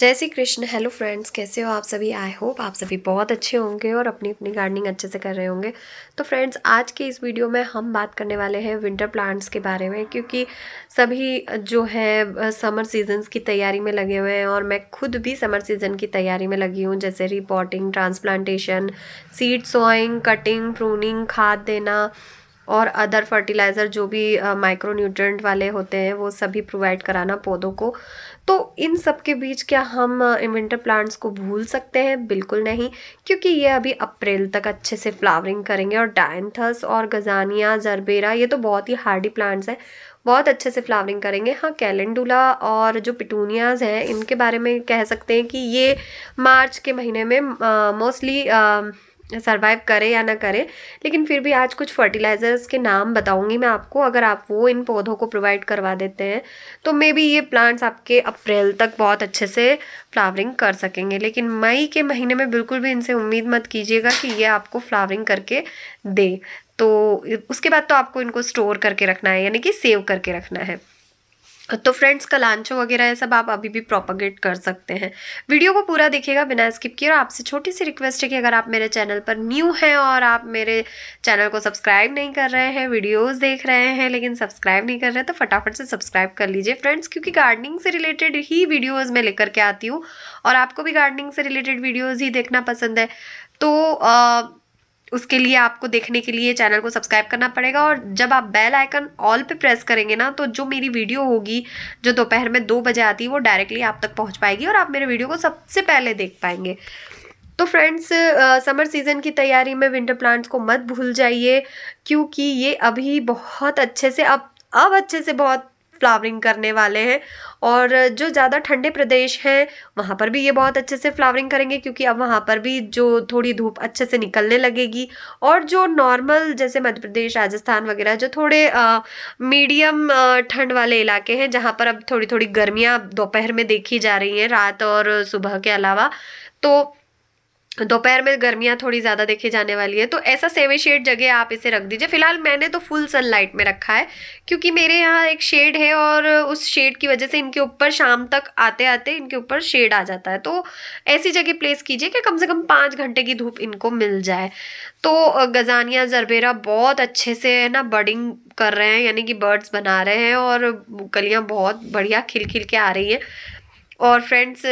जय Shri Krishna hello friends कैसे हो आप सभी आई होप आप सभी बहुत अच्छे होंगे और अपनी अपनी गार्डनिंग अच्छे से कर रहे होंगे तो फ्रेंड्स आज के इस वीडियो में हम बात करने वाले हैं विंटर प्लांट्स के बारे में क्योंकि सभी जो है समर सीजन्स की तैयारी में लगे हुए हैं और मैं खुद भी समर सीज़न की तैयारी में लगी हूँ जैसे repotting transplantation seed sowing cutting pruning खाद देना और अदर फर्टिलाइज़र जो भी माइक्रो न्यूट्रेंट वाले होते हैं वो सभी प्रोवाइड कराना पौधों को तो इन सब के बीच क्या हम विंटर प्लांट्स को भूल सकते हैं बिल्कुल नहीं क्योंकि ये अभी अप्रैल तक अच्छे से फ्लावरिंग करेंगे और डायंथस और गजानिया जरबेरा ये तो बहुत ही हार्डी प्लांट्स हैं बहुत अच्छे से फ्लावरिंग करेंगे हाँ कैलेंडुला और जो पिटूनियाज हैं इनके बारे में कह सकते हैं कि ये मार्च के महीने में मोस्टली सर्वाइव करे या ना करे लेकिन फिर भी आज कुछ फर्टिलाइज़र्स के नाम बताऊंगी मैं आपको अगर आप वो इन पौधों को प्रोवाइड करवा देते हैं तो मे बी ये प्लांट्स आपके अप्रैल तक बहुत अच्छे से फ्लावरिंग कर सकेंगे लेकिन मई के महीने में बिल्कुल भी इनसे उम्मीद मत कीजिएगा कि ये आपको फ्लावरिंग करके दे तो उसके बाद तो आपको इनको स्टोर करके रखना है यानी कि सेव करके रखना है तो फ्रेंड्स लांचो वगैरह ये सब आप अभी भी प्रोपोगेट कर सकते हैं वीडियो को पूरा देखिएगा बिना स्किप किए और आपसे छोटी सी रिक्वेस्ट है कि अगर आप मेरे चैनल पर न्यू हैं और आप मेरे चैनल को सब्सक्राइब नहीं कर रहे हैं वीडियोस देख रहे हैं लेकिन सब्सक्राइब नहीं कर रहे तो फटाफट से सब्सक्राइब कर लीजिए फ्रेंड्स क्योंकि गार्डनिंग से रिलेटेड ही वीडियोज़ मैं लेकर के आती हूँ और आपको भी गार्डनिंग से रिलेटेड वीडियोज़ ही देखना पसंद है तो आ, उसके लिए आपको देखने के लिए चैनल को सब्सक्राइब करना पड़ेगा और जब आप बेल आइकन ऑल पे प्रेस करेंगे ना तो जो मेरी वीडियो होगी जो दोपहर में दो बजे आती है वो डायरेक्टली आप तक पहुंच पाएगी और आप मेरे वीडियो को सबसे पहले देख पाएंगे तो फ्रेंड्स समर सीज़न की तैयारी में विंटर प्लांट्स को मत भूल जाइए क्योंकि ये अभी बहुत अच्छे से अब अब अच्छे से बहुत फ्लावरिंग करने वाले हैं और जो ज़्यादा ठंडे प्रदेश हैं वहाँ पर भी ये बहुत अच्छे से फ्लावरिंग करेंगे क्योंकि अब वहाँ पर भी जो थोड़ी धूप अच्छे से निकलने लगेगी और जो नॉर्मल जैसे मध्य प्रदेश राजस्थान वगैरह जो थोड़े मीडियम ठंड वाले इलाके हैं जहाँ पर अब थोड़ी थोड़ी गर्मियाँ दोपहर में देखी जा रही हैं रात और सुबह के अलावा तो दोपहर में गर्मियाँ थोड़ी ज़्यादा देखी जाने वाली है तो ऐसा सेवे शेड जगह आप इसे रख दीजिए फिलहाल मैंने तो फुल सनलाइट में रखा है क्योंकि मेरे यहाँ एक शेड है और उस शेड की वजह से इनके ऊपर शाम तक आते आते इनके ऊपर शेड आ जाता है तो ऐसी जगह प्लेस कीजिए कि कम से कम पाँच घंटे की धूप इनको मिल जाए तो गजानिया जरबेरा बहुत अच्छे से है ना बर्डिंग कर रहे हैं यानी कि बर्ड्स बना रहे हैं और कलियाँ बहुत बढ़िया खिल खिल के आ रही हैं और फ्रेंड्स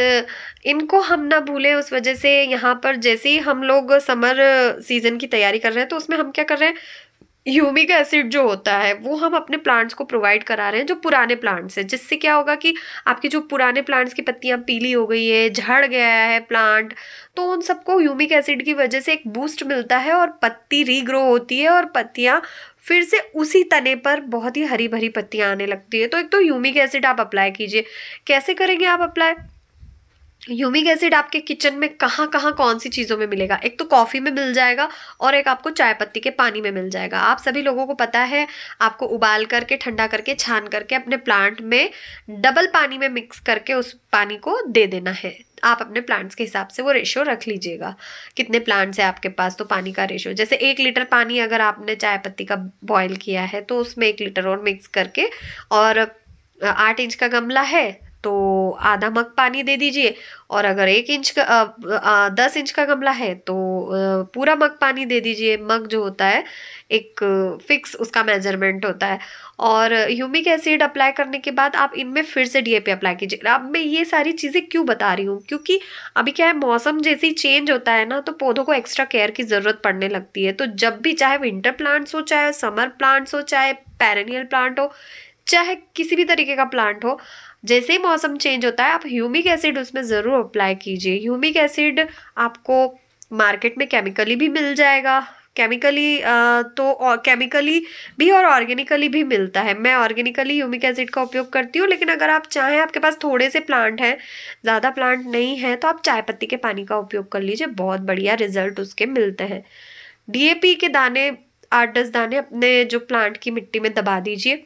इनको हम ना भूलें उस वजह से यहाँ पर जैसे ही हम लोग समर सीज़न की तैयारी कर रहे हैं तो उसमें हम क्या कर रहे हैं ह्यूमिक एसिड जो होता है वो हम अपने प्लांट्स को प्रोवाइड करा रहे हैं जो पुराने प्लांट्स हैं जिससे क्या होगा कि आपके जो पुराने प्लांट्स की पत्तियां पीली हो गई है झड़ गया है प्लांट तो उन सबको ह्यूमिक एसिड की वजह से एक बूस्ट मिलता है और पत्ती रीग्रो होती है और पत्तियां फिर से उसी तने पर बहुत ही हरी भरी पत्तियाँ आने लगती है तो एक तो यूमिक एसिड आप अप्लाई कीजिए कैसे करेंगे आप अप्लाई यूमिक एसिड आपके किचन में कहाँ कहाँ कौन सी चीज़ों में मिलेगा एक तो कॉफ़ी में मिल जाएगा और एक आपको चाय पत्ती के पानी में मिल जाएगा आप सभी लोगों को पता है आपको उबाल करके ठंडा करके छान करके अपने प्लांट में डबल पानी में मिक्स करके उस पानी को दे देना है आप अपने प्लांट्स के हिसाब से वो रेशो रख लीजिएगा कितने प्लांट्स हैं आपके पास तो पानी का रेशो जैसे एक लीटर पानी अगर आपने चाय पत्ती का बॉयल किया है तो उसमें एक लीटर और मिक्स करके और आठ इंच का गमला है तो आधा मग पानी दे दीजिए और अगर एक इंच का आ, आ, दस इंच का गमला है तो आ, पूरा मग पानी दे दीजिए मग जो होता है एक फिक्स उसका मेजरमेंट होता है और ह्यूमिक एसिड अप्लाई करने के बाद आप इनमें फिर से डीएपी अप्लाई कीजिए अब मैं ये सारी चीज़ें क्यों बता रही हूँ क्योंकि अभी क्या है मौसम जैसे ही चेंज होता है ना तो पौधों को एक्स्ट्रा केयर की ज़रूरत पड़ने लगती है तो जब भी चाहे विंटर प्लांट्स हो चाहे समर प्लांट्स हो चाहे पैरनियल प्लांट हो चाहे किसी भी तरीके का प्लांट हो जैसे ही मौसम चेंज होता है आप ह्यूमिक एसिड उसमें ज़रूर अप्लाई कीजिए ह्यूमिक एसिड आपको मार्केट में केमिकली भी मिल जाएगा केमिकली तो केमिकली भी और ऑर्गेनिकली भी मिलता है मैं ऑर्गेनिकली ह्यूमिक एसिड का उपयोग करती हूँ लेकिन अगर आप चाहें आपके पास थोड़े से प्लांट हैं ज़्यादा प्लांट नहीं है तो आप चाय पत्ती के पानी का उपयोग कर लीजिए बहुत बढ़िया रिजल्ट उसके मिलते हैं डी के दाने आठ दस दाने अपने जो प्लांट की मिट्टी में दबा दीजिए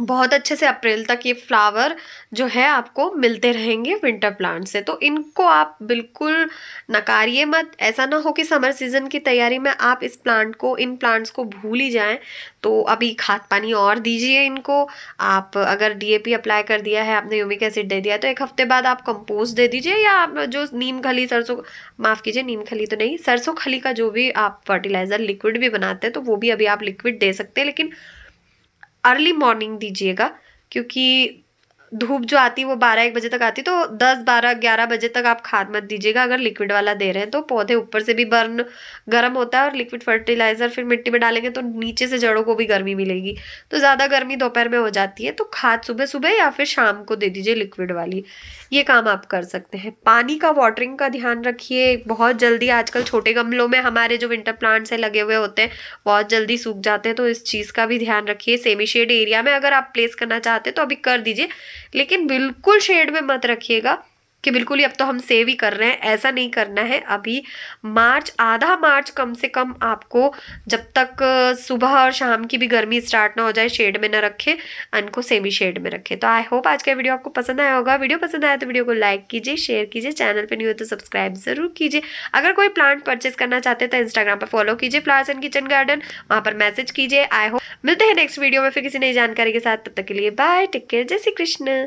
बहुत अच्छे से अप्रैल तक ये फ्लावर जो है आपको मिलते रहेंगे विंटर प्लांट से तो इनको आप बिल्कुल नकारिए मत ऐसा ना हो कि समर सीज़न की तैयारी में आप इस प्लांट को इन प्लांट्स को भूल ही जाएं तो अभी खाद पानी और दीजिए इनको आप अगर डीएपी अप्लाई कर दिया है आपने यूमिक एसिड दे दिया तो एक हफ्ते बाद आप कंपोस्ट दे दीजिए या आप जो नीम खली सरसों माफ़ कीजिए नीम खली तो नहीं सरसों खली का जो भी आप फर्टिलाइज़र लिक्विड भी बनाते हैं तो वो भी अभी आप लिक्विड दे सकते हैं लेकिन अर्ली मॉर्निंग दीजिएगा क्योंकि धूप जो आती है वो बारह एक बजे तक आती है तो दस बारह ग्यारह बजे तक आप खाद मत दीजिएगा अगर लिक्विड वाला दे रहे हैं तो पौधे ऊपर से भी बर्न गर्म होता है और लिक्विड फर्टिलाइज़र फिर मिट्टी में डालेंगे तो नीचे से जड़ों को भी गर्मी मिलेगी तो ज़्यादा गर्मी दोपहर में हो जाती है तो खाद सुबह सुबह या फिर शाम को दे दीजिए लिक्विड वाली ये काम आप कर सकते हैं पानी का वाटरिंग का ध्यान रखिए बहुत जल्दी आजकल छोटे गमलों में हमारे जो विंटर प्लांट्स हैं लगे हुए होते हैं बहुत जल्दी सूख जाते हैं तो इस चीज़ का भी ध्यान रखिए सेमी शेड एरिया में अगर आप प्लेस करना चाहते हैं तो अभी कर दीजिए लेकिन बिल्कुल शेड में मत रखिएगा कि बिल्कुल ही अब तो हम सेव ही कर रहे हैं ऐसा नहीं करना है अभी मार्च आधा मार्च कम से कम आपको जब तक सुबह और शाम की भी गर्मी स्टार्ट ना हो जाए शेड में ना रखें इनको सेमी शेड में रखें तो आई होप आज का वीडियो आपको पसंद आया होगा वीडियो पसंद आया तो वीडियो को लाइक कीजिए शेयर कीजिए चैनल पर नहीं हो तो सब्सक्राइब जरूर कीजिए अगर कोई प्लांट परचेज करना चाहते हैं तो इंस्टाग्राम पर फॉलो कीजिए फ्लावर्स एंड किचन गार्डन वहाँ पर मैसेज कीजिए आई होप मिलते हैं नेक्स्ट वीडियो में फिर किसी नई जानकारी के साथ तब तक के लिए बाय टेक केयर जय श्री कृष्ण